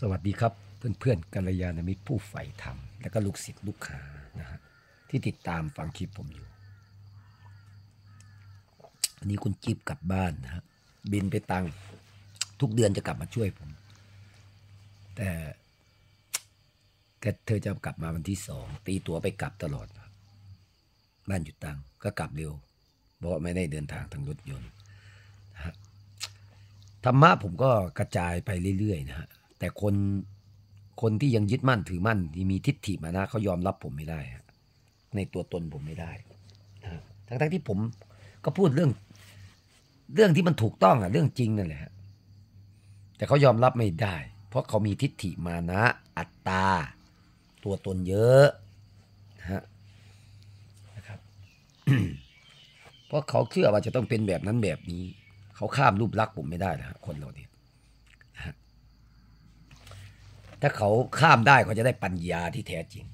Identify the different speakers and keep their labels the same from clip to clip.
Speaker 1: สวัสดีครับ เพื่อนเพื่อนกัลยาณมิตรผู้ใฝ่ธรรมและก็ลูกศิษย์ลูกหานะฮะที่ติดตามฟังคลิปผมอยู่อันนี้คุณจิ๊บกลับบ้านนะฮะบินไปตังทุกเดือนจะกลับมาช่วยผม แต่แกเธอจะกลับมาวันที่สองตีตัวไปกลับตลอด บ้านอยู่ตังก็กลับเร็วเพราะไม่ได้เดินทางทางรถยนต์นะฮะธรรมะผมก็กระจายไปเรื่อยๆนะฮะแต่คนคนที่ยังยึดมั่นถือมั่น ที่มีทิฏฐิมานะ เขายอมรับผมไม่ได้ ในตัวตนผมไม่ได้ทั้งทั้งที่ผมก็พูดเรื่อง เรื่องที่มันถูกต้องอะเรื่องจริงนั่นแหละแต่เขายอมรับไม่ได้ เพราะเขามีทิฏฐิมานะ อัตตาตัวตนเยอะนะฮะนะครับเพราะเขาเชื่อว่าจะต้องเป็นแบบนั้นแบบนี้เขาข้ามรูปลักษณ์ผมไม่ได้นะคนเราเนี่ยถ้าเขาข้ามได้เขาจะได้ปัญญาที่แท้จริง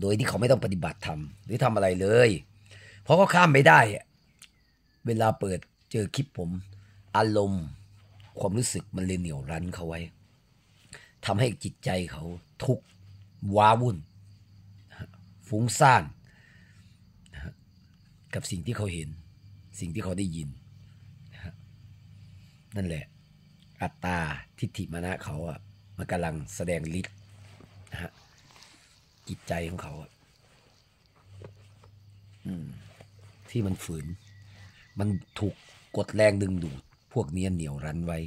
Speaker 1: โดยที่เขาไม่ต้องปฏิบัติธรรมหรือทำอะไรเลย เพราะเขาข้ามไม่ได้ เวลาเปิดเจอคลิปผม อารมณ์ความรู้สึกมันเลยเหนี่ยวรั้นเขาไว้ ทำให้จิตใจเขาทุกข์ว้าวุ่นฟุ้งซ่านกับสิ่งที่เขาเห็น สิ่งที่เขาได้ยิน นั่นแหละอัตตาทิฏฐิมานะเขา อ่ะ มันกำลังแสดงฤทธิ์นะฮะจิตใจของเขาอ่ะที่มันฝืน มันถูกกดแรงดึงดูดพวกเนี้เหนียวรั้นไว้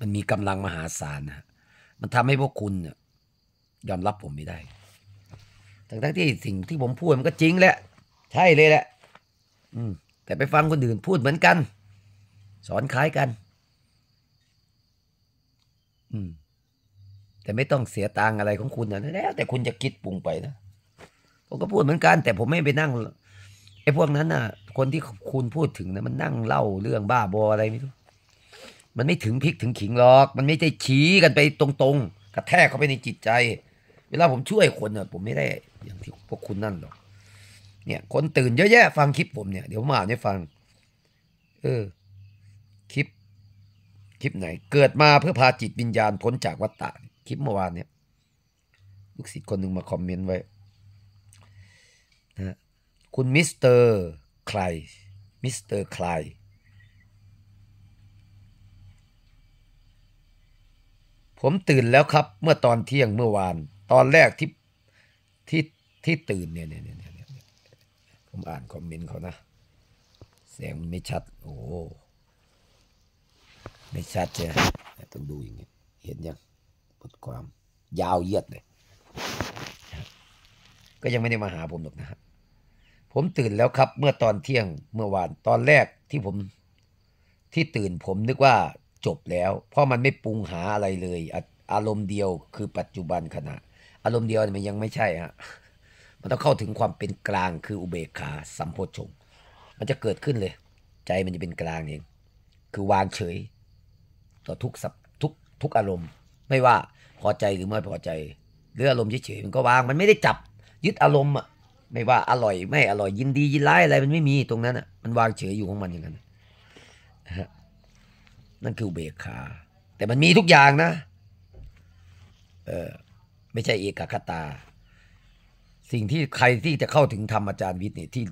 Speaker 1: มันมีกำลังมหาศาลนะมันทำให้พวกคุณยอมรับผมไม่ได้ทั้งที่สิ่งที่ผมพูดมันก็จริงแหละ ใช่เลยแหละแต่ไปฟังคนอื่นพูดเหมือนกัน สอนคล้ายกันืแต่ไม่ต้องเสียตังอะไรของคุณนะแล้วแต่คุณจะคิดปรุงไปนะผมก็พูดเหมือนกันแต่ผมไม่ไปนั่งไอ้พวกนั้นน่ะคนที่คุณพูดถึงนะมันนั่งเล่าเรื่องบ้าบออะไรไม่รู้มันไม่ถึงพริกถึงขิงหรอก มันไม่ได้ชี้กันไปตรงๆกระแทกเข้าไปในจิตใจ เวลาผมช่วยคนเนี่ยผมไม่ได้อย่างที่พวกคุณนั่นหรอก เนี่ย คนตื่นเยอะแยะฟัง คลิปผมเนี่ย เดี๋ยวมาเนี่ยฟัง เออคลิปไหนเกิดมาเพื่อพาจิตวิญญาณพ้นจากวัฏฏะคลิปเมื่อวานเนี่ยลูกศิษย์คนหนึ่งมาคอมเมนต์ไว้นะคุณมิสเตอร์ใครมิสเตอร์ใครผมตื่นแล้วครับเมื่อตอนเที่ยงเมื่อวาน ตอนแรกที่ที่ที่ตื่นเนี่ยเนี่ยเนี่ยผมอ่านคอมเมนต์เขานะเสียงมันไม่ชัด โอ้ไม่ชัดแต่ต้องดูอย่างเงี้ยเห็นยังบทความยาวเยียดเลยก็ยังไม่ได้มาหาผมหรอกนะครับผมตื่นแล้วครับ เมื่อตอนเที่ยงเมื่อวานตอนแรกที่ผมที่ตื่นผมนึกว่าจบแล้ว เพราะมันไม่ปรุงหาอะไรเลยอารมณ์เดียวคือปัจจุบันขณะ อารมณ์เดียวมันยังไม่ใช่ฮะมันต้องเข้าถึงความเป็นกลางคืออุเบกขา สัมโพชงมันจะเกิดขึ้นเลย ใจมันจะเป็นกลางเองคือวางเฉยต่อทุกสับทุกทุกอารมณ์ ไม่ว่าพอใจหรือไม่พอใจหรืออารมณ์เฉยๆมันก็วางมันไม่ได้จับ ยึดอารมณ์อ่ะไม่ว่าอร่อยไม่อร่อย ยินดี ยินร้ายอะไรมันไม่มีตรงนั้นอ่ะมันวางเฉยอยู่ของมันอย่างนั้นนะฮะนั่นคือเบกขาแต่มันมีทุกอย่างนะเออไม่ใช่เอกคตา สิ่งที่ใครที่จะเข้าถึงธรรมอาจารย์วิทย์เนี่ยที่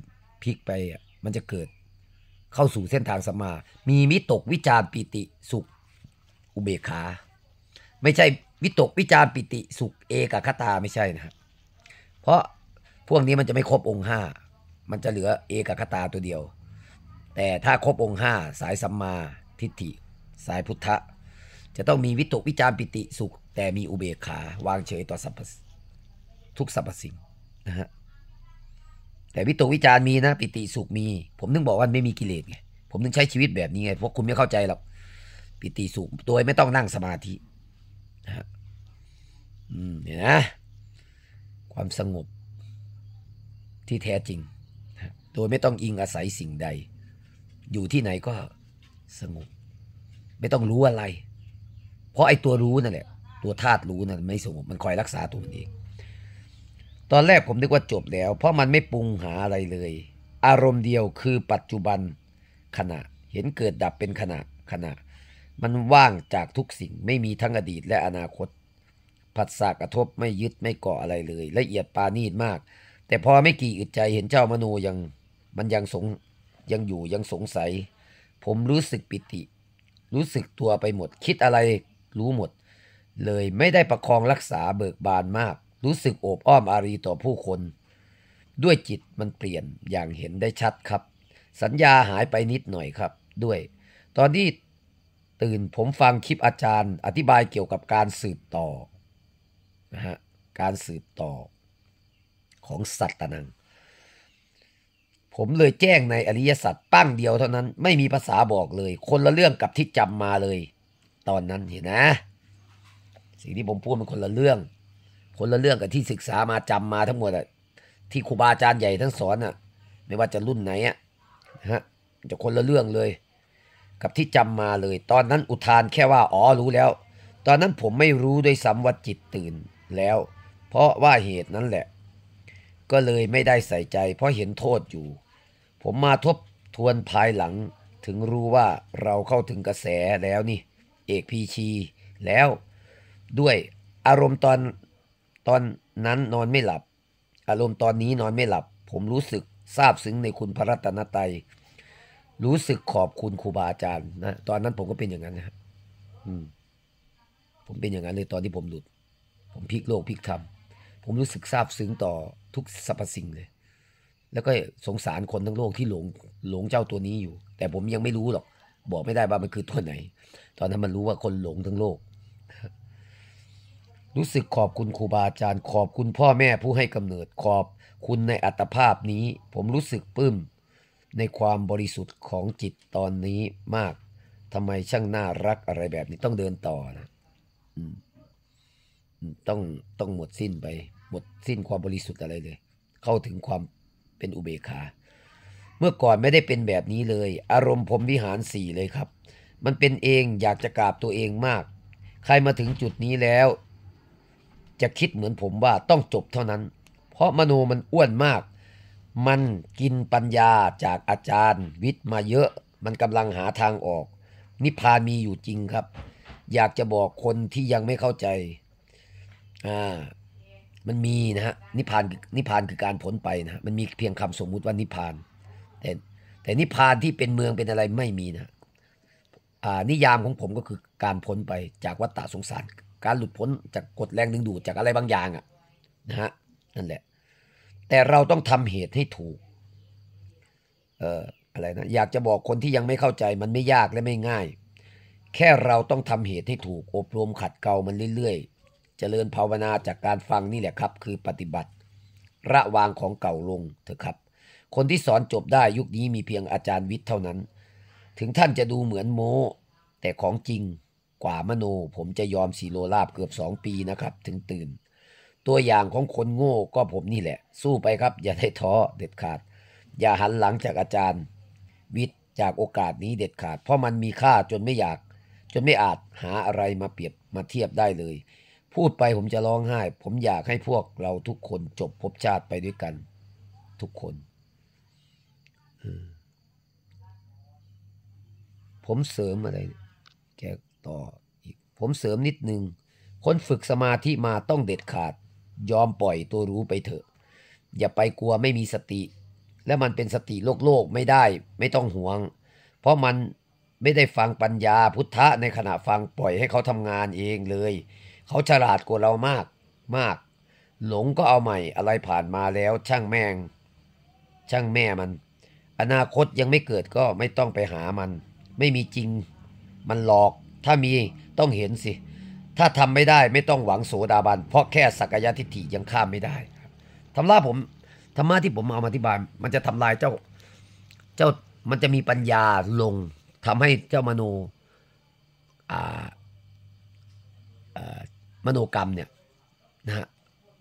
Speaker 1: พลิกไป มันจะเกิดเข้าสู่เส้นทางสมา มีมิตกวิจารปิติสุขุเบกขาไม่ใช่วิตกวิจารปิติสุขเอกคตาไม่ใช่นะครับเพราะพวกนี้มันจะไม่ครบองค์ห้ามันจะเหลือเอกคตาตัวเดียว แต่ถ้าครบองค์ห้าสายสัมมาทิฏฐิสายพุทธะจะต้องมีวิตกวิจารปิติสุข แต่มีอุเบกขา วางเฉยต่อสรรพทุกสรรพสิ่งนะฮะแต่วิตกวิจารมีนะปิติสุขมี ผมนึงบอกว่าไม่มีกิเลสไงผมนึงใช้ชีวิตแบบนี้ไงพวกคุณไม่เข้าใจหรอกปิติสุขโดยไม่ต้องนั่งสมาธินะฮะเนไหมนะความสงบที่แท้จริงโดยไม่ต้องอิงอาศัยสิ่งใด อยู่ที่ไหนก็สงบ ไม่ต้องรู้อะไร เพราะไอ้ตัวรู้นั่นแหละ ตัวธาตุรู้นั่นไม่สงบมันคอยรักษาตัวมันเอง ตอนแรกผมนึกว่าจบแล้ว เพราะมันไม่ปรุงหาอะไรเลย อารมณ์เดียวคือ ปัจจุบันขณะ เห็นเกิดดับเป็นขณะขณะมันว่างจากทุกสิ่งไม่มีทั้งอดีตและอนาคตผัสสะกระทบไม่ยึดไม่เกาะอะไรเลย ละเอียดปานีดมาก แต่พอไม่กี่อึดใจเห็นเจ้ามโนยังมันยังสง ยังอยู่ยังสงสัย ผมรู้สึกปิติรู้สึกตัวไปหมดคิดอะไร รู้หมด เลยไม่ได้ประคองรักษาเบิกบานมาก รู้สึกโอบอ้อมอารีต่อผู้คน ด้วยจิตมันเปลี่ยนอย่างเห็นได้ชัดครับ สัญญาหายไปนิดหน่อยครับ ด้วย ตอนที่ตื่นผมฟังคลิปอาจารย์ อธิบายเกี่ยวกับการสืบต่อ นะฮะ การสืบต่อของสัตตนัง ผมเลยแจ้งในอริยสัจปั้งเดียวเท่านั้นไม่มีภาษาบอกเลยคนละเรื่องกับที่จำมาเลย ตอนนั้นเห็นนะ สิ่งที่ผมพูดมันคนละเรื่อง คนละเรื่องกับที่ศึกษามาจำมาทั้งหมดอะที่ครูบาอาจารย์ใหญ่ทั้งสอนอะไม่ว่าจะรุ่นไหนอะฮะจะคนละเรื่องเลยกับที่จำมาเลย ตอนนั้นอุทานแค่ว่าอ๋อรู้แล้ว ตอนนั้นผมไม่รู้ด้วยซ้ำว่าจิตตื่นแล้ว เพราะว่าเหตุนั้นแหละ ก็เลยไม่ได้ใส่ใจ เพราะเห็นโทษอยู่ ผมมาทบทวนภายหลัง ถึงรู้ว่าเราเข้าถึงกระแสแล้วนี่เอกพีชี แล้ว ด้วยอารมณ์ตอน ตอนนั้นนอนไม่หลับ อารมณ์ตอนนี้นอนไม่หลับ ผมรู้สึกซาบซึ้งในคุณพระรัตนตรัยรู้สึกขอบคุณครูบาอาจารย์นะตอนนั้นผมก็เป็นอย่างนั้นนะอืมผมเป็นอย่างนั้นเลยตอนที่ผมหลุด ผมพลิกโลกพลิกธรรม ผมรู้สึกซาบซึ้งต่อทุกสรรพสิ่งเลยแล้วก็สงสารคนทั้งโลกที่หลงหลงเจ้าตัวนี้อยู่ แต่ผมยังไม่รู้หรอก บอกไม่ได้ว่ามันคือตัวไหน ตอนนั้นมันรู้ว่าคนหลงทั้งโลกรู้สึกขอบคุณครูบาอาจารย์ ขอบคุณพ่อแม่ผู้ให้กำเนิด ขอบคุณในอัตภาพนี้ ผมรู้สึกปลื้มในความบริสุทธิ์ของจิตตอนนี้มากทำไมช่างน่ารักอะไรแบบนี้ต้องเดินต่อนะต้องต้องหมดสิ้นไป หมดสิ้นความบริสุทธิ์อะไรเลย เข้าถึงความเป็นอุเบกขา เมื่อก่อนไม่ได้เป็นแบบนี้เลย อารมณ์ผมวิหารสี่เลยครับ มันเป็นเองอยากจะกราบตัวเองมาก ใครมาถึงจุดนี้แล้ว จะคิดเหมือนผมว่าต้องจบเท่านั้น เพราะมโนมันอ้วนมากมันกินปัญญาจากอาจารย์วิทย์มาเยอะ มันกำลังหาทางออก นิพพานมีอยู่จริงครับ อยากจะบอกคนที่ยังไม่เข้าใจอ่ามันมีนะฮะนิพพานนิพพานคือการพ้นไปนะมันมีเพียงคำสมมุติว่านิพพาน แต่แต่นิพพานที่เป็นเมืองเป็นอะไรไม่มีนะอ่านิยามของผมก็คือการพ้นไปจากวัฏฏะสงสารการหลุดพ้นจากกฎแรงดึงดูดจากอะไรบางอย่างอ่ะนะฮะนั่นแหละแต่เราต้องทำเหตุให้ถูก เอออะไรนะ อยากจะบอกคนที่ยังไม่เข้าใจมันไม่ยากและไม่ง่าย แค่เราต้องทำเหตุให้ถูก อบรมขัดเกลามันเรื่อยๆ เจริญภาวนาจากการฟังนี่แหละครับ คือปฏิบัติ ระวางของเก่าลงเถอะครับ คนที่สอนจบได้ยุคนี้มีเพียงอาจารย์วิทย์เท่านั้น ถึงท่านจะดูเหมือนโมแต่ของจริงกว่ามโน ผมจะยอมสีโลลาบเกือบสองปีนะครับ ถึงตื่นตัวอย่างของคนโง่ก็ผมนี่แหละ สู้ไปครับ อย่าได้ท้อเด็ดขาด อย่าหันหลังจากอาจารย์วิทย์จากโอกาสนี้เด็ดขาด เพราะมันมีค่าจนไม่อยาก จนไม่อาจหาอะไรมาเปรียบมาเทียบได้เลย พูดไปผมจะร้องไห้ ผมอยากให้พวกเราทุกคนจบภพชาติไปด้วยกัน ทุกคน ผมเสริมอะไรแกต่ออีกผมเสริมนิดนึงคนฝึกสมาธิมาต้องเด็ดขาดยอมปล่อยตัวรู้ไปเถอะ อย่าไปกลัวไม่มีสติ และมันเป็นสติโลกโลกไม่ได้ไม่ต้องห่วง เพราะมันไม่ได้ฟังปัญญาพุทธะในขณะฟังปล่อยให้เขาทำงานเองเลย เขาฉลาดกว่าเรามากมาก หลงก็เอาใหม่อะไรผ่านมาแล้วช่างแม่งช่างแม่มัน อนาคตยังไม่เกิดก็ไม่ต้องไปหามัน ไม่มีจริง มันหลอกถ้ามีต้องเห็นสิถ้าทำไม่ได้ ไม่ต้องหวังโสดาบัน เพราะแค่สักยะทิฏฐิยังข้ามไม่ได้ธรรมะผมธรรมะที่ผมเอามาอธิบาย มันจะทำลายเจ้าเจ้ามันจะมีปัญญาลง ทำให้เจ้ามโนออ่ามโนกรรมเนี่ยนะฮะ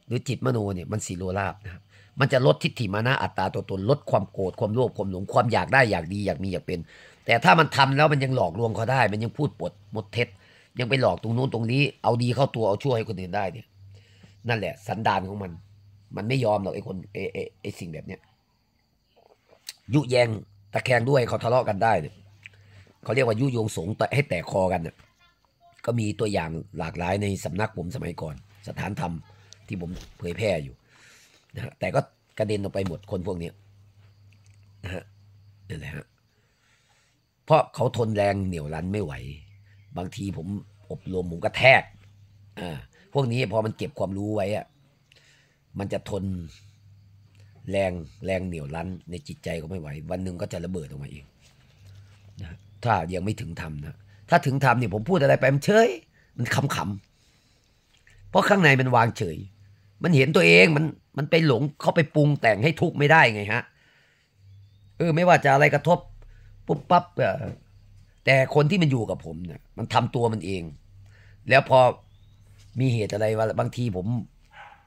Speaker 1: หรือจิตมโนเนี่ยมันสีโลราบนะครับมันจะลดทิฏฐิมานะอัตตาตัวตนลดความโกรธความโลภความหลงความอยากได้อยากดีอยากมีอยากเป็น แต่ถ้ามันทำแล้วมันยังหลอกลวงเขาได้ มันยังพูดปดมดเท็จยังไปหลอกตรงโน้นตรงนี้เอาดีเข้าตัวเอาช่วยให้คนอื่นได้เนี่ย นั่นแหละ สันดานของมัน มันไม่ยอมหรอกไอ้คนไอ้ไอ้ไอ้สิ่งแบบเนี้ยยุแยงตะแคงด้วยเขาทะเลาะกันได้เนี่ยเขาเรียกว่ายุโยงสงแต่ให้แตกคอกันเนี่ยก็มีตัวอย่างหลากหลายในสำนักผมสมัยก่อนสถานธรรม ที่ผมเผยแพร่อยู่นะแต่ก็กระเด็นออกไปหมดคนพวกนี้นะฮะนั่นแหละฮะเพราะเขาทนแรงเหนี่ยวรั้นไม่ไหวบางทีผมอบรมผมก็แทกอ่าพวกนี้พอมันเก็บความรู้ไว้อะ มันจะทนแรงแรงเหนี่ยวรั้นในจิตใจก็ไม่ไหว วันหนึ่งก็จะระเบิดออกมาเองนะ ถ้ายังไม่ถึงทำนะ ถ้าถึงทำเนี่ยผมพูดอะไรไปมันเฉย มันขำขำเพราะข้างในมันวางเฉย มันเห็นตัวเองมันมันไปหลงเข้าไปปรุงแต่งให้ทุกข์ไม่ได้ไงฮะ เออไม่ว่าจะอะไรกระทบ ปุ๊บปั๊บแต่คนที่มันอยู่กับผมเนี่ยมันทำตัวมันเอง แล้วพอมีเหตุอะไรว่าบางทีผม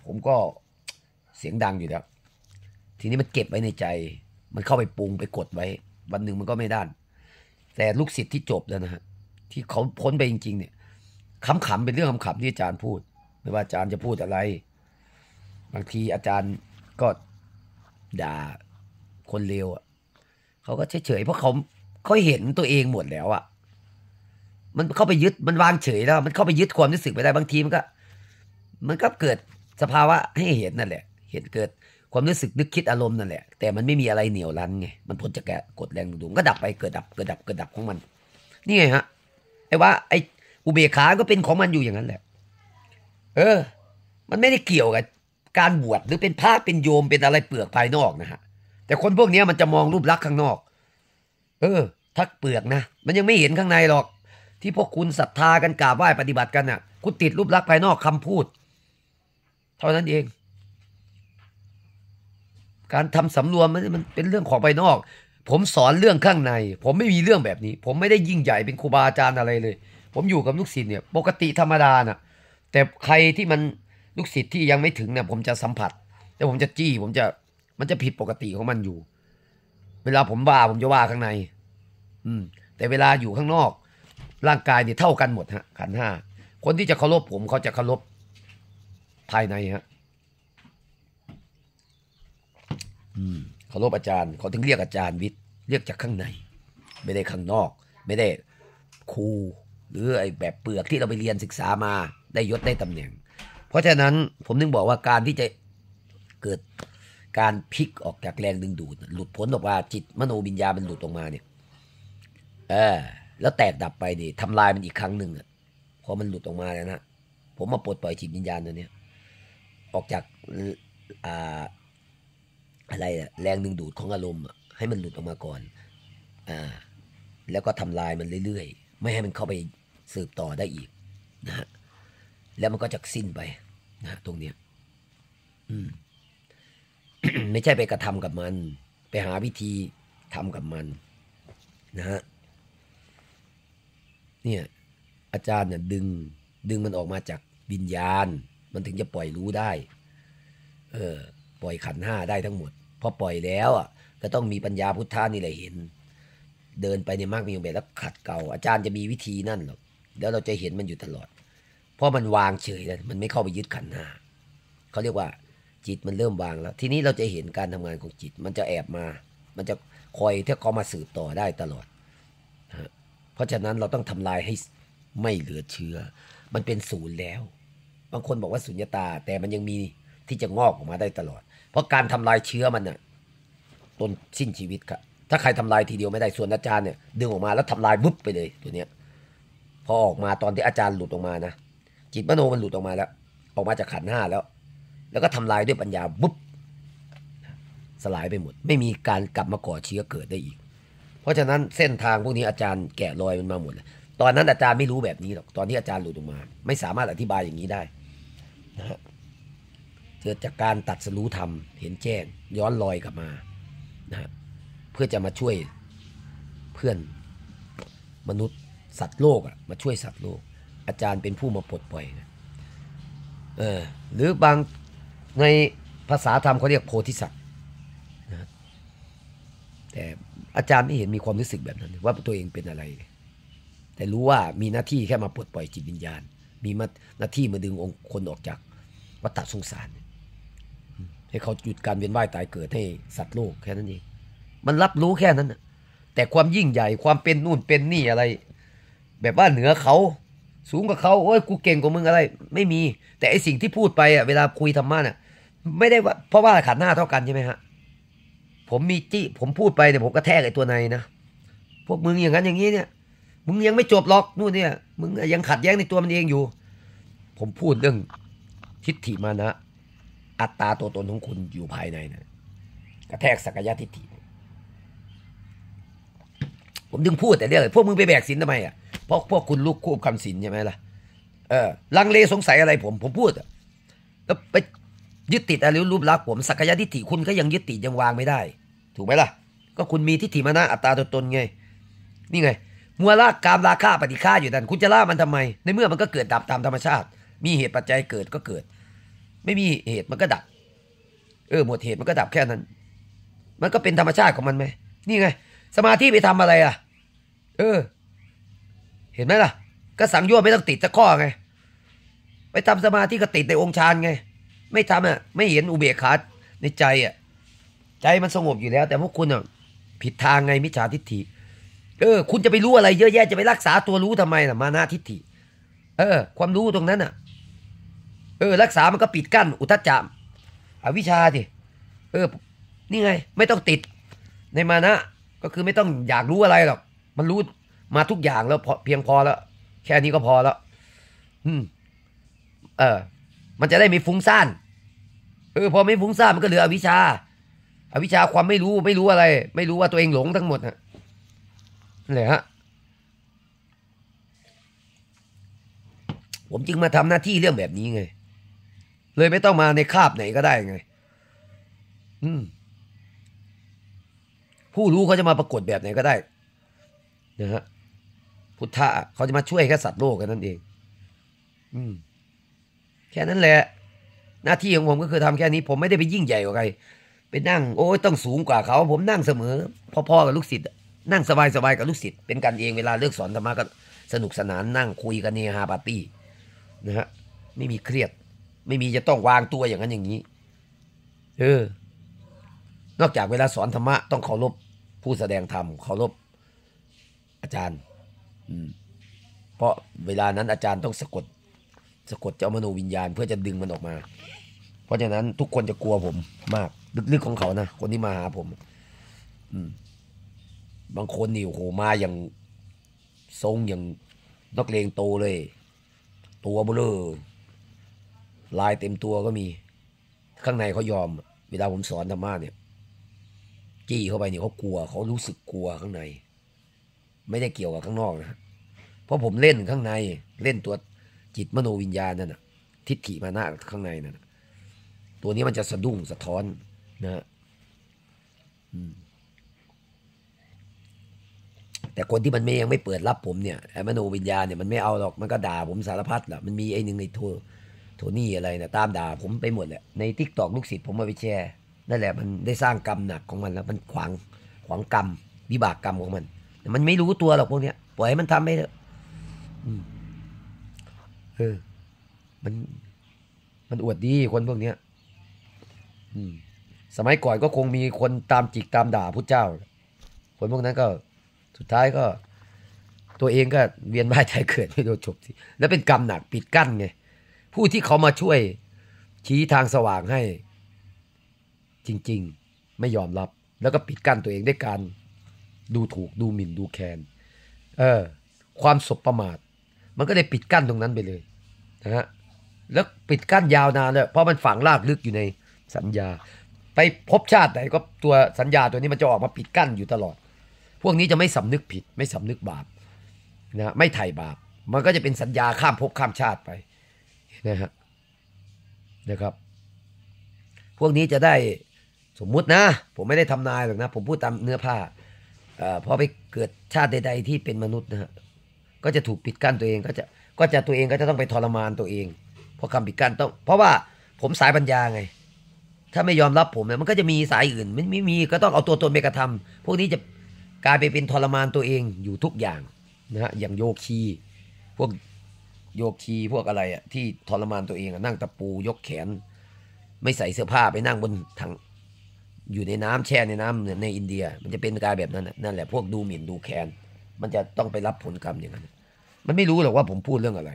Speaker 1: ผมก็เสียงดังอยู่แล้ว ทีนี้มันเก็บไว้ในใจ มันเข้าไปปรุงไปกดไว้ วันหนึ่งมันก็ไม่ด้านแต่ลูกศิษย์ที่จบแล้วนะฮะที่เขาพ้นไปจริงๆ เนี่ยขำๆเป็นเรื่องขำๆที่อาจารย์พูด ไม่ว่าอาจารย์จะพูดอะไร บางทีอาจารย์ก็ด่าคนเลวอ่ะเขาก็เฉยๆเพราะเขาเขาเห็นตัวเองหมดแล้วอะ่ะ มันเข้าไปยึดมันวางเฉยแล้ว มันเข้าไปยึดความรู้สึกไปได้บางทีมันก็ มันก็เกิดสภาวะ ให้เห็นนั่นแหละ เห็นเกิดความรู้สึกนึกคิดอารมณ์นั่นแหละ แต่มันไม่มีอะไรเหนียวรั้นไง มันพ้นจากแกกดแรงดุมุนก็ดับไป เกิดดับเกิดดับเกิดดับของมัน นี่ไงฮะไอ้ว่า ไอ้ อุเบกขาก็เป็นของมันอยู่อย่างนั้นแหละ เออ มันไม่ได้เกี่ยวกับการบวชหรือเป็นพระเป็นโยมเป็นอะไรเปลือกภายนอกนะฮะ แต่คนพวกนี้มันจะมองรูปลักษณ์ข้างนอกเออทักเปลือกนะมันยังไม่เห็นข้างในหรอก ที่พวกคุณศรัทธากันกราบไหว้ปฏิบัติกันน่ะคุณติดรูปลักษณ์ภายนอกคำพูด เท่านั้นเอง การทำสำรวมมันมันเป็นเรื่องของภายนอก ผมสอนเรื่องข้างใน ผมไม่มีเรื่องแบบนี้ ผมไม่ได้ยิ่งใหญ่เป็นครูบาอาจารย์อะไรเลย ผมอยู่กับลูกศิษย์เนี่ย ปกติธรรมดาน่ะแต่ใครที่มันลูกศิษย์ที่ยังไม่ถึงเนี่ยผมจะสัมผัสแต่ผมจะจี้ ผมจะมันจะผิดปกติของมันอยู่เวลาผมว่าผมจะว่าข้างใน อืม แต่เวลาอยู่ข้างนอก ร่างกายเนี่ยเท่ากันหมดฮะขันห้า คนที่จะเคารพผมเขาจะเคารพภายในฮะ อืม เคารพอาจารย์เขาถึงเรียกอาจารย์วิทย์เรียกจากข้างใน ไม่ได้ข้างนอก ไม่ได้ครูหรือไอ้แบบเปลือกที่เราไปเรียนศึกษามา ได้ยศได้ตำแหน่งเพราะฉะนั้นผมถึงบอกว่าการที่จะเกิดการพลิกออกจากแรงดึงดูดหลุดพ้นออกมาจิตมโนบิญญามันหลุดออกมาเนี่ย เออ แล้วแตกดับไปดิทำลายมันอีกครั้งหนึ่งอ่ะพอมันหลุดออกมาแล้วนะผมมาปลดปล่อยจิตวิญญาณตัวเนี้ย ออกจากอ่า อะไรแรงดึงดูดของอารมณ์ให้มันหลุดออกมาก่อน อ่า แล้วก็ทำลายมันเรื่อยๆไม่ให้มันเข้าไปสืบต่อได้อีก นะฮะแล้วมันก็จะสิ้นไป นะตรงเนี้ยอืมไม่ใช่ไปกระทำกับมัน ไปหาวิธีทำกับมันนะฮะเนี่ย อาจารย์เนี่ย ดึงดึงมันออกมาจากวิญญาณ มันถึงจะปล่อยรู้ได้ เออ ปล่อยขันห้าได้ทั้งหมดพอปล่อยแล้วอ่ะก็ต้องมีปัญญาพุทธานี่แหละเห็น เดินไปในมากมีองค์แบบแล้วขัดเก่า อาจารย์จะมีวิธีนั่นหรอกแล้วเราจะเห็นมันอยู่ตลอด เพราะมันวางเฉยแล้วมันไม่เข้าไปยึดขันห้าเขาเรียกว่าจิตมันเริ่มวางแล้ว ทีนี้เราจะเห็นการทำงานของจิต มันจะแอบมา มันจะคอยที่เขามาสืบต่อได้ตลอดนะเพราะฉะนั้นเราต้องทำลายให้ไม่เหลือเชื้อ มันเป็นศูนย์แล้ว บางคนบอกว่าสุญญตาแต่มันยังมีที่จะงอกออกมาได้ตลอด เพราะการทำลายเชื้อมันน่ะ้นสิ้นชีวิตครับ ถ้าใครทำลายทีเดียวไม่ได้ส่วนอาจารย์เนี่ยดึงออกมาแล้วทำลายบุ๊บไปเลยตัวเนี้ย พอออกมาตอนที่อาจารย์หลุดออกมานะจิตมโนมันหลุดออกมาแล้ว ออกมาจากขันห้าแล้วแล้วก็ทำลายด้วยปัญญาบุ๊บสลายไปหมด ไม่มีการกลับมาก่อเชื้อเกิดได้อีก เพราะฉะนั้นเส้นทางพวกนี้ อาจารย์แกะรอยมันมาหมดตอนนั้นอาจารย์ไม่รู้แบบนี้หรอก ตอนที่อาจารย์หลุดออกมา ไม่สามารถอธิบายอย่างนี้ได้นะฮะเกิดจากการตัดสรู้ธรรม เห็นแจ้ง ย้อนลอยกลับมานะฮะเพื่อจะมาช่วยเพื่อนมนุษย์ สัตว์โลกอะมาช่วยสัตว์โลก อาจารย์เป็นผู้มาปลดปล่อยนะเออหรือบางในภาษาธรรมเขาเรียกโพธิสัตว์นะ แต่อาจารย์ไม่เห็นมีความรู้สึกแบบนั้น ว่าตัวเองเป็นอะไร แต่รู้ว่ามีหน้าที่แค่มาปลดปล่อยจิตวิญญาณ มีมาหน้าที่มาดึงองค์คนออกจาก วัฏสงสาร ให้เขาหยุดการเวียนว่ายตายเกิดให้สัตว์โลกแค่นั้นเอง มันรับรู้แค่นั้น แต่ความยิ่งใหญ่ความเป็นนู่นเป็นนี่อะไร แบบว่าเหนือเขา สูงกว่าเขาโอ้ยกูเก่งกว่ามึงอะไร ไม่มี แต่ไอสิ่งที่พูดไปอ่ะเวลาคุยธรรมะเนี่ยไม่ได้ว่าเพราะว่าขันหน้าเท่ากันใช่ไหมฮะผมมีจี้ผมพูดไปเนี่ยผมก็แทกไอ้ตัวในนะพวกมึงอย่างนั้นอย่างนี้เนี่ยมึงยังไม่จบหรอกนู่นเนี่ยมึงยังขัดแย้งในตัวมันเองอยู่ ผมพูดเรื่องทิฏฐิมานะ อัตตาตัวตนของคุณอยู่ภายในนะกระแทกสักยะทิฏฐิผมดึงพูดแต่เรื่องพวกมึงไปแบกสินทำไมอ่ะเพราะพวกคุณลูกควบคำสินใช่ไหมล่ะเออลังเลสงสัยอะไร ผมผมพูดแล้วไปยึดติดอะไรรูปลักษณ์ผมสักยะทิฏฐิคุณก็ยังยึดติดยังวางไม่ได้ ถูกไหมล่ะก็คุณมีทิฏฐิมานะอัตตาตัวตนไงนี่ไงมัวลากกามราคาปฏิฆาอยู่นั่นคุณจะล่ามันทำไม ในเมื่อมันก็เกิดดับตามธรรมชาติ มีเหตุปัจจัยเกิดก็เกิด ไม่มีเหตุมันก็ดับ เออ หมดเหตุมันก็ดับแค่นั้นมันก็เป็นธรรมชาติของมันไหมนี่ไง สมาธิไปทำอะไรอ่ะ เออ เห็นไหมล่ะ ก็สังโยชน์ไม่ต้องติดจะข้อไง ไปทำสมาธิก็ติดในองค์ฌานไงไม่ทำอ่ะไม่เห็นอุเบกขาในใจอ่ะ ใจมันสงบอยู่แล้ว แต่พวกคุณอ่ะผิดทางไงมิจฉาทิฏฐิเออ คุณจะไปรู้อะไรเยอะแยะจะไปรักษาตัวรู้ทำไมล่ะมานาทิฏฐิเออ ความรู้ตรงนั้นอ่ะ เออ รักษามันก็ปิดกั้นอุทจจามอวิชชาทีเออ นี่ไง ไม่ต้องติด ในมานะก็คือไม่ต้องอยากรู้อะไรหรอกมันรู้มาทุกอย่างแล้ว เพียงพอแล้วแค่นี้ก็พอแล้ว อืม เออ มันจะได้มีฟุ้งซ่านเออพอไม่ฟุ้งซ่านมันก็เหลืออวิชชา อวิชชาความไม่รู้ไม่รู้อะไร ไม่รู้ว่าตัวเองหลงทั้งหมดนะน่แหละฮะผมจึงมาทำหน้าที่เรื่องแบบนี้ไง เลยไม่ต้องมาในคาบไหนก็ได้ไง อืมผู้รู้เขาจะมาปรากฏแบบไหนก็ได้นะฮะพุทธะเขาจะมาช่วยแค่สัตว์โลกกันนั่นเอง อืมแค่นั้นแหละหน้าที่ของผมก็คือทำแค่นี้ผมไม่ได้ไปยิ่งใหญ่กว่าใครไปนั่ง โอ้ยต้องสูงกว่าเขา ผมนั่งเสมอ พ่อๆกับลูกศิษย์นั่งสบายๆกับลูกศิษย์เป็นกันเองเวลาเลิกสอนธรรมะก็สนุกสนานนั่งคุยกันเนฮาปาร์ตี้นะฮะ ไม่มีเครียด ไม่มีจะต้องวางตัวอย่างนั้นอย่างนี้ เออ นอกจากเวลาสอนธรรมะต้องเคารพผู้แสดงธรรมเคารพอาจารย์ อืมเพราะเวลานั้น อาจารย์ต้องสะกดสะกดเจ้ามโนวิญญาณเพื่อจะดึงมันออกมา เพราะฉะนั้นทุกคนจะกลัวผมมากลึกๆของเขานะ คนที่มาหาผม อืมบางคนนี่โอ้โหมาอย่างทรงอย่างนักเลงโตเลย ตัวเบลอลายเต็มตัวก็มี ข้างในเขายอมเวลาผมสอนธรรมะเนี่ยจี้เข้าไปเนี่ย เขากลัว เขารู้สึกกลัวข้างใน ไม่ได้เกี่ยวกับข้างนอกนะเพราะผมเล่นข้างใน เล่นตัวจิตมโนวิญญาณนั่นนะทิฏฐิมานะข้างในนั่นนะตัวนี้มันจะสะดุ้งสะท้อนนะฮะแต่คนที่มันไม่ยังไม่เปิดรับผมเนี่ยไอ้มโนวิญญาณเนี่ยมันไม่เอาหรอก มันก็ด่าผมสารพัดแหละมันมีไอ้หนึ่งในโทโทนี่อะไรนะตามด่า ผมไปหมดแหละในทิกตอกลูกศิษย์ผมมาไปแชร์นั่นแหละ มันได้สร้างกรรมหนักของมันแล้วมันขวาง ขวางกรรมวิบากกรรมของมันมันไม่รู้ตัวหรอกพวกเนี้ยปล่อยให้มันทำไปเถอะเออ มัน มันอวดดี คนพวกเนี้ยอืมสมัยก่อนก็คงมีคนตามจิกตามด่าพุทธเจ้า คนพวกนั้นก็ สุดท้ายก็ ตัวเองก็เวียนว่ายตายเกิดไม่โดนจบสิ แล้วเป็นกรรมหนักปิดกั้นไง ผู้ที่เขามาช่วย ชี้ทางสว่างให้ จริง ๆ ไม่ยอมรับ แล้วก็ปิดกั้นตัวเองด้วยการ ดูถูกดูหมิ่นดูแคลนเออ ความสบประมาทมันก็เลยปิดกั้นตรงนั้นไปเลยนะฮะแล้วปิดกั้นยาวนานเลยเพราะมันฝังรากลึกอยู่ในสัญญา ไปพบชาติไหนก็ตัวสัญญาตัวนี้มันจะออกมาปิดกั้นอยู่ตลอด พวกนี้จะไม่สำนึกผิด ไม่สำนึกบาปนะไม่ไถ่บาปมันก็จะเป็นสัญญาข้ามภพข้ามชาติไปนะฮะนะครับ พวกนี้จะได้สมมุตินะ ผมไม่ได้ทำนายหรอกนะผมพูดตามเนื้อผ้าอพอไปเกิดชาติใด ๆ ที่เป็นมนุษย์นะฮะก็จะถูกปิดกั้นตัวเอง ก็จะก็จะตัวเองก็จะต้องไปทรมานตัวเอง เพราะคำปิดกั้นต้องเพราะว่าผมสายปัญญาไง ถ้าไม่ยอมรับผมเนี่ยมันก็จะมีสายอื่นมันไม่มีก็ต้องเอาตัวตนไปกระทำพวกนี้จะกลายไปเป็นทรมานตัวเองอยู่ทุกอย่างนะฮะอย่างโยคีพวกโยคีพวกอะไรอ่ะที่ทรมานตัวเองนั่งตะปูยกแขน ไม่ใส่เสื้อผ้าไปนั่งบนถังอยู่ในน้ำแช่ในน้ำในอินเดียมันจะเป็นกายแบบนั้นนั่นแหละพวกดูหมิ่นดูแคลนมันจะต้องไปรับผลกรรมอย่างนั้น มันไม่รู้หรอกว่าผมพูดเรื่องอะไร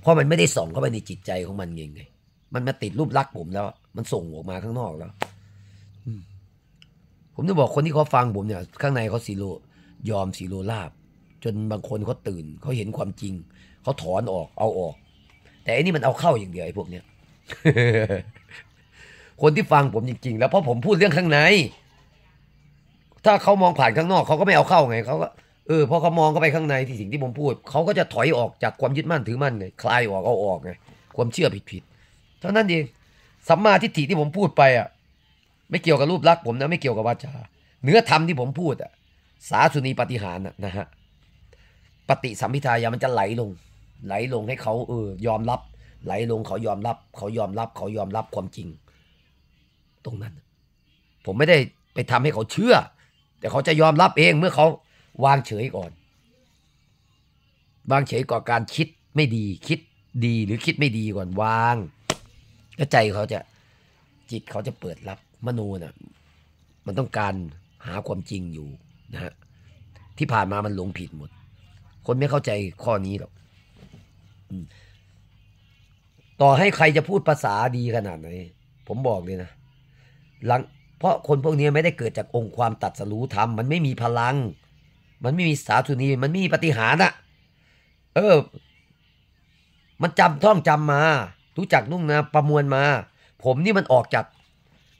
Speaker 1: เพราะมันไม่ได้ส่องเข้าไปในจิตใจของมันเองไง มันมาติดรูปลักษณ์ผมแล้ว มันส่งออกมาข้างนอกแล้วผมจะบอกคนที่เขาฟังผมเนี่ย ข้างในเขาสีโล ยอมสีโลลาบ จนบางคนเขาตื่น เขาเห็นความจริง เขาถอนออก เอาออก แต่อันนี้มันเอาเข้าอย่างเดียวไอ้พวกเนี้ย คนที่ฟังผมจริงๆ แล้วเพราะผมพูดเรื่องข้างในถ้าเขามองผ่านข้างนอกเขาก็ไม่เอาเข้าไงเขาก็เออพอเขามองเข้าไปข้างในที่สิ่งที่ผมพูด เขาก็จะถอยออกจากความยึดมั่นถือมั่นไงคลายออกเอาออกไงความเชื่อผิดๆเท่านั้นเองสัมมาทิฏฐิที่ผมพูดไปอ่ะ ไม่เกี่ยวกับรูปลักษณ์ผมนะ ไม่เกี่ยวกับวาจาเนื้อธรรมที่ผมพูดอ่ะ สาสุนีปฏิหารนะฮะปฏิสัมพิทายามันจะไหลลง ไหลลงให้เขา เออ ยอมรับ ไหลลง เขายอมรับ เขายอมรับ เขายอมรับความจริง ตรงนั้นผมไม่ได้ไปทำให้เขาเชื่อแต่เขาจะยอมรับเองเมื่อเขาวางเฉยก่อน วางเฉยก่อนการคิดไม่ดี คิดดีหรือคิดไม่ดีก่อน วางแล้วใจเขาจะจิตเขาจะเปิดรับมนูนะ่ะ มันต้องการหาความจริงอยู่นะฮะที่ผ่านมามันหลงผิดหมด คนไม่เข้าใจข้อนี้หรอกต่อให้ใครจะพูดภาษาดีขนาดไหนผมบอกเลยนะหลังเพราะคนพวกนี้ไม่ได้เกิดจากองค์ความตัดสรู้ธรรมมันไม่มีพลัง มันไม่มีสาธุนีมันไม่มีปฏิหารอะเออ มันจำท่องจำมา รู้จักนุ่งนะประมวลมา ผมนี่มันออกจาก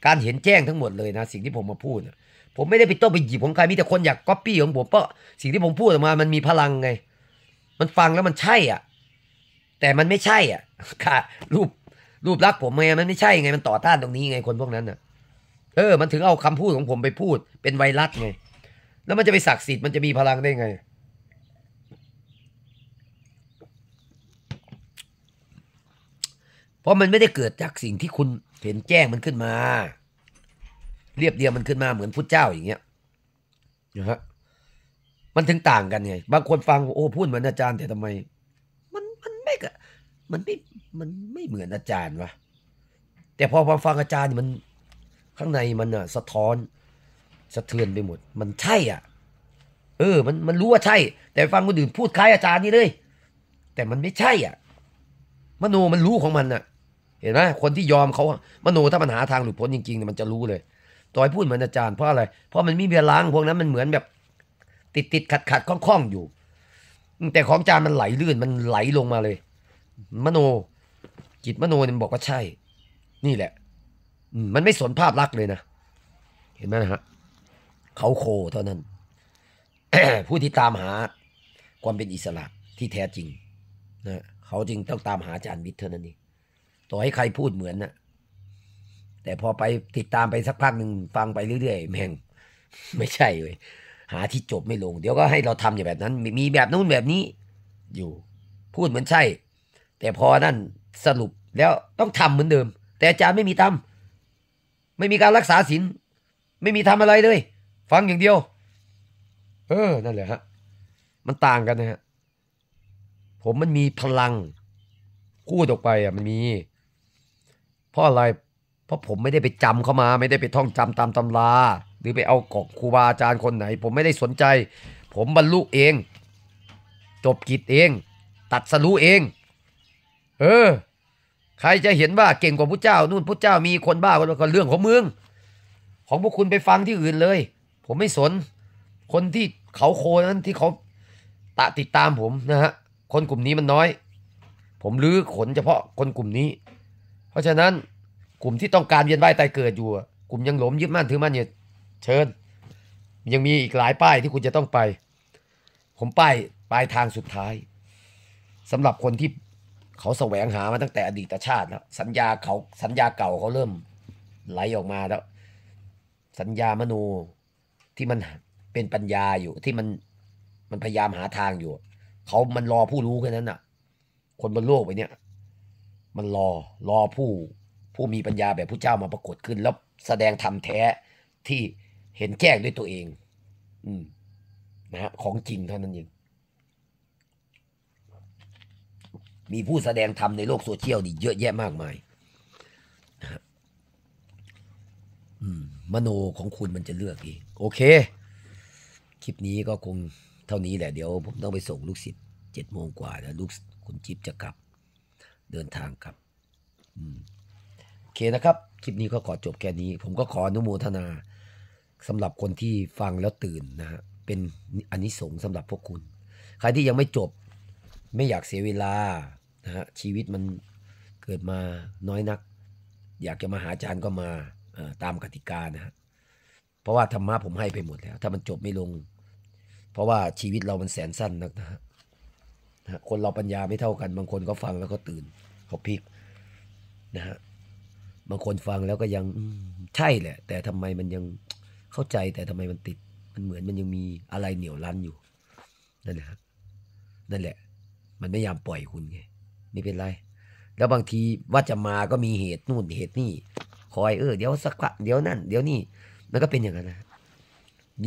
Speaker 1: การเห็นแจ้งทั้งหมดเลยนะสิ่งที่ผมมาพูดนะผมไม่ได้ไปต้องไปหยิบของใครมีแต่คนอยากก๊อปปี้ของผมเพราะสิ่งที่ผมพูดออกมามันมีพลังไง มันฟังแล้วมันใช่ อ่ะ แต่มันไม่ใช่ อ่ะ ค่ะรูป รูปลักษณ์ผมไงมันไม่ใช่ไง มันต่อต้านตรงนี้ไงคนพวกนั้นอ่ะเออ มันถึงเอาคำพูดของผมไปพูด เป็นไวรัสไง แล้วมันจะไปศักดิ์สิทธิ์มันจะมีพลังได้ไง เพราะมันไม่ได้เกิดจากสิ่งที่คุณเห็นแจ้งมันขึ้นมา เรียบเรียงมันขึ้นมาเหมือนพุทธเจ้าอย่างเงี้ย นะฮะ มันถึงต่างกันไง บางคนฟังโอ้ พูดเหมือนอาจารย์แต่ทำไม มันมันไม่กะมันไม่มันไม่เหมือนอาจารย์วะ แต่พอฟังอาจารย์มันข้างในมันอะสะท้อนสะเทือนไปหมด มันใช่อ่ะเออ มันมันรู้ว่าใช่ แต่ฟังคนอื่นพูดคล้ายอาจารย์นี่เลย แต่มันไม่ใช่อ่ะมโนมันรู้ของมันอ่ะ เห็นไหมคนที่ยอมเขามโนถ้ามันหาทางหลุดพ้นจริงๆมันจะรู้เลย ต่อยพูดเหมือนอาจารย์เพราะอะไร เพราะมันมีเบียล้างพวกนั้นมันเหมือนแบบ ติดติดขัดขัดคล่องคลองอยู่แต่ของอาจารย์มันไหลลื่นมันไหลลงมาเลย มโน จิตมโนมันบอกว่าใช่ นี่แหละมันไม่สนภาพลักษณ์เลยนะ เห็นไหมนะฮะเขาโคเท่านั้นผู้ที่ตามหา ความเป็นอิสระที่แท้จริงนะเขาจึงต้องตามหาอาจารย์วิทย์เท่านั้นเองต่อให้ใครพูดเหมือนนะแต่พอไปติดตามไปสักพักหนึ่งฟังไปเรื่อยๆแม่ง ไม่ใช่เลยหาที่จบไม่ลง เดี๋ยวก็ให้เราทำอย่างแบบนั้น มีแบบนู้นแบบนี้อยู่ พูดเหมือนใช่ แต่พอนั่นสรุปแล้วต้องทำเหมือนเดิม แต่อาจารย์ไม่มีทำไม่มีการรักษาศีลไม่มีทำอะไรเลยฟังอย่างเดียว เออ นั่นแหละฮะมันต่างกันนะฮะผมมันมีพลังพูดออกไปอ่ะมันมีเพราะอะไรเพราะผมไม่ได้ไปจำเข้ามา ไม่ได้ไปท่องจำตามตำราหรือไปเอากอกครูบาอาจารย์คนไหน ผมไม่ได้สนใจ ผมบรรลุเอง จบกิจเอง ตัดสรู้เอง เออใครจะเห็นว่าเก่งกว่าพระเจ้า นู่นพระเจ้ามีคนบ้าคนก็เรื่องของมึงของพวกคุณไปฟังที่อื่นเลย ผมไม่สน คนที่เขาโคนั้นที่เขาตะติดตามผมนะฮะ คนกลุ่มนี้มันน้อย ผมรื้อขนเฉพาะคนกลุ่มนี้ เพราะฉะนั้นกลุ่มที่ต้องการเวียนว่ายตายเกิดอยู่ กลุ่มยังหลมยึดมั่นถือมั่นเนี่ยเชิญ ยังมีอีกหลายป้ายที่คุณจะต้องไป ผมป้ายปลายทางสุดท้ายสำหรับคนที่เขาแสวงหามาตั้งแต่อดีตชาติแล้วสัญญาเขาสัญญาเก่าเขาเริ่มไหลออกมาแล้ว สัญญามนูที่มันเป็นปัญญาอยู่ ที่มัน มันพยายามหาทางอยู่เขามันรอผู้รู้แค่นั้นน่ะคนบนโลกไปเนี่ย มันรอรอผู้ ผู้มีปัญญาแบบผู้เจ้ามาปรากฏขึ้น แล้วแสดงธรรมแท้ที่เห็นแจ้งด้วยตัวเอง อืมนะฮะของจริงเท่านั้นเองมีผู้แสดงธรรมในโลกโซเชียลนี่เยอะแยะมากมายนะมโนของคุณมันจะเลือกเอง โอเค คลิปนี้ก็คงเท่านี้แหละ เดี๋ยวผมต้องไปส่งลูกศิษย์เจ็ดโมงกว่าแล้วลูกคุณจิ๊บจะกลับเดินทางกลับโอเคนะครับ คลิปนี้ก็ขอจบแค่นี้ ผมก็ขออนุโมทนาสำหรับคนที่ฟังแล้วตื่นนะฮะ เป็นอันนี้สงสำหรับพวกคุณ ใครที่ยังไม่จบไม่อยากเสียเวลานะฮะชีวิตมันเกิดมาน้อยนัก อยากจะมาหาอาจารย์ก็มาตามกติกานะฮะเพราะว่าธรรมะผมให้ไปหมดแล้วถ้ามันจบไม่ลง เพราะว่าชีวิตเรามันแสนสั้นนะฮะคนเราปัญญาไม่เท่ากันบางคนก็ฟังแล้วก็ตื่นเขาพิกนะฮะบางคนฟังแล้วก็ยังใช่แหละ แต่ทำไมมันยังเข้าใจแต่ทำไมมันติด มันเหมือนมันยังมีอะไรเหนียวรั้นอยู่นั่นแหละนั่นแหละ มันไม่ยามปล่อยคุณไงไม่เป็นไร แล้วบางทีว่าจะมาก็มีเหตุนู่นเหตุนี่ คอยเออเดี๋ยวสักพักเดี๋ยวนั่นเดี๋ยวนี่ มันก็เป็นอย่างนั้นนะ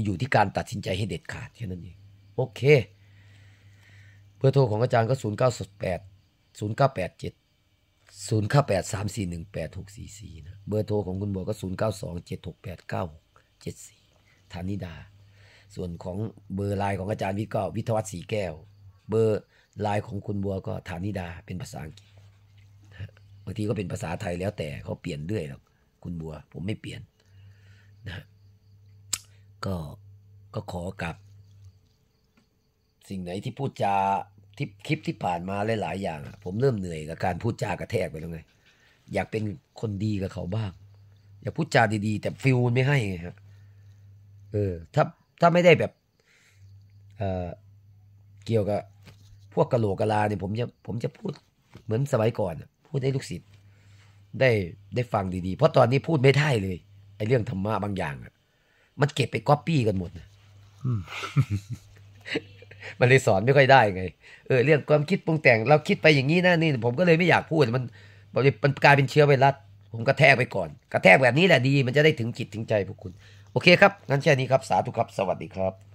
Speaker 1: อยู่ที่การตัดสินใจให้เด็ดขาด แค่นั้นเอง โอเค เบอร์โทรของอาจารย์ก็ 0 9 8 0 9 8 7 0 9 8 3 4 1 8 6 4 4 นะ เบอร์โทรของคุณบัวก็ 0 9 2 7 6 8 9 7 4ฐานิดา ส่วนของเบอร์ไลน์ของอาจารย์วิทย์ก็วิทวัฒน์สีแก้ว เบอร์ลายของคุณบัวก็ฐานิดา เป็นภาษาอังกฤษบางทีก็เป็นภาษาไทยแล้ว แต่เขาเปลี่ยนเรื่อยหรอกคุณบัว ผมไม่เปลี่ยนนะก็ก็ขอกับ สิ่งไหนที่พูดจาที่คลิปที่ผ่านมาหลายๆอย่าง ผมเริ่มเหนื่อยกับการพูดจากระแทกไปแล้วไงอยากเป็นคนดีกับเขาบ้าง อยากพูดจาดีๆ แต่ฟิลมันไม่ให้ไงฮะเออ ถ้า ถ้าไม่ได้แบบ เออเกี่ยวกับพวกกะโหลกกะลาเนี่ยผมจะผมจะพูดเหมือนสมัยก่อนพูดให้ลูกศิษย์ได้ได้ฟังดีๆ เพราะตอนนี้พูดไม่ได้เลยไอ้เรื่องธรรมะบางอย่างอะมันเก็บไปก๊อปปี้กันหมดมันเลยสอนไม่ค่อยได้ไง เออเรื่องความคิดปรุงแต่ง เราคิดไปอย่างนี้นะนี่ ผมก็เลยไม่อยากพูดมันมันกลายเป็นเชื้อไวรัสผมกระแทกไปก่อน กระแทกแบบนี้แหละดี มันจะได้ถึงจิตถึงใจพวกคุณ โอเคครับงั้นแค่นี้ครับ สาธุครับ สวัสดีครับ